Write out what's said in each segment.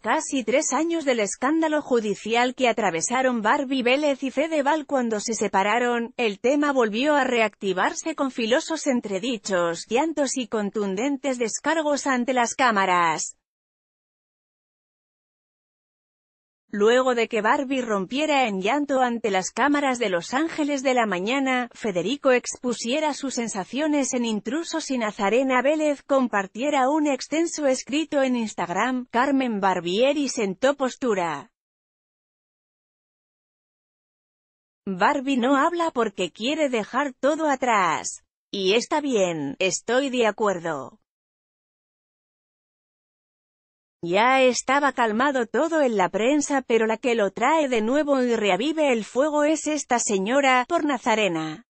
casi tres años del escándalo judicial que atravesaron Barbie Vélez y Fedeval cuando se separaron, el tema volvió a reactivarse con filosos entredichos, llantos y contundentes descargos ante las cámaras. Luego de que Barbie rompiera en llanto ante las cámaras de Los Ángeles de la mañana, Federico expusiera sus sensaciones en Intrusos y Nazarena Vélez compartiera un extenso escrito en Instagram, Carmen Barbieri sentó postura. Barbie no habla porque quiere dejar todo atrás. Y está bien, estoy de acuerdo. Ya estaba calmado todo en la prensa pero la que lo trae de nuevo y reavive el fuego es esta señora, por Nazarena.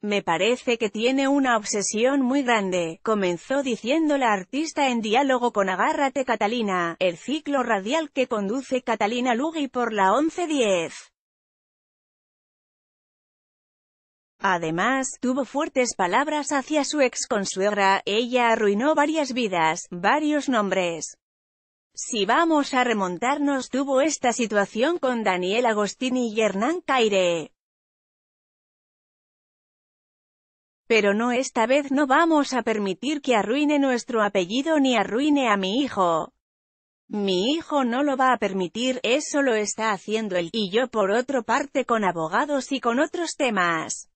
Me parece que tiene una obsesión muy grande, comenzó diciendo la artista en diálogo con Agárrate Catalina, el ciclo radial que conduce Catalina Lugui por la 1110. Además, tuvo fuertes palabras hacia su ex consuegra, ella arruinó varias vidas, varios nombres. Si vamos a remontarnos tuvo esta situación con Daniel Agostini y Hernán Caire. Pero no esta vez no vamos a permitir que arruine nuestro apellido ni arruine a mi hijo. Mi hijo no lo va a permitir, eso lo está haciendo él, y yo por otra parte con abogados y con otros temas.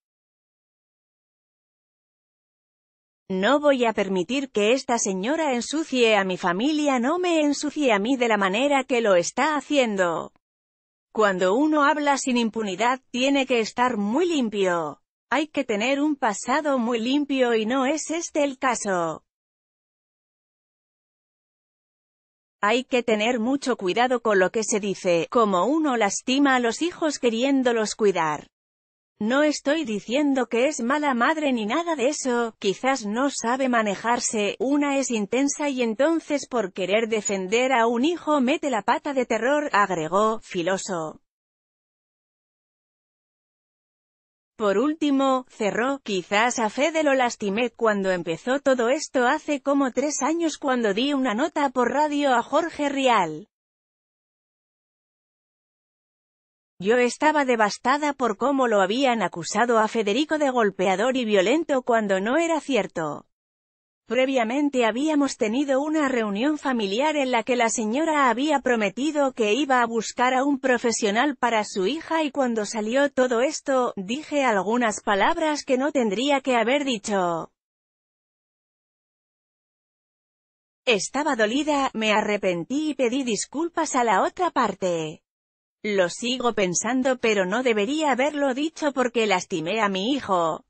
No voy a permitir que esta señora ensucie a mi familia, no me ensucie a mí de la manera que lo está haciendo. Cuando uno habla sin impunidad, tiene que estar muy limpio. Hay que tener un pasado muy limpio y no es este el caso. Hay que tener mucho cuidado con lo que se dice, como uno lastima a los hijos queriéndolos cuidar. No estoy diciendo que es mala madre ni nada de eso, quizás no sabe manejarse, una es intensa y entonces por querer defender a un hijo mete la pata de terror, agregó, filoso. Por último, cerró, quizás a Fede lo lastimé cuando empezó todo esto hace como tres años cuando di una nota por radio a Jorge Rial. Yo estaba devastada por cómo lo habían acusado a Federico de golpeador y violento cuando no era cierto. Previamente habíamos tenido una reunión familiar en la que la señora había prometido que iba a buscar a un profesional para su hija y cuando salió todo esto, dije algunas palabras que no tendría que haber dicho. Estaba dolida, me arrepentí y pedí disculpas a la otra parte. Lo sigo pensando pero no debería haberlo dicho porque lastimé a mi hijo.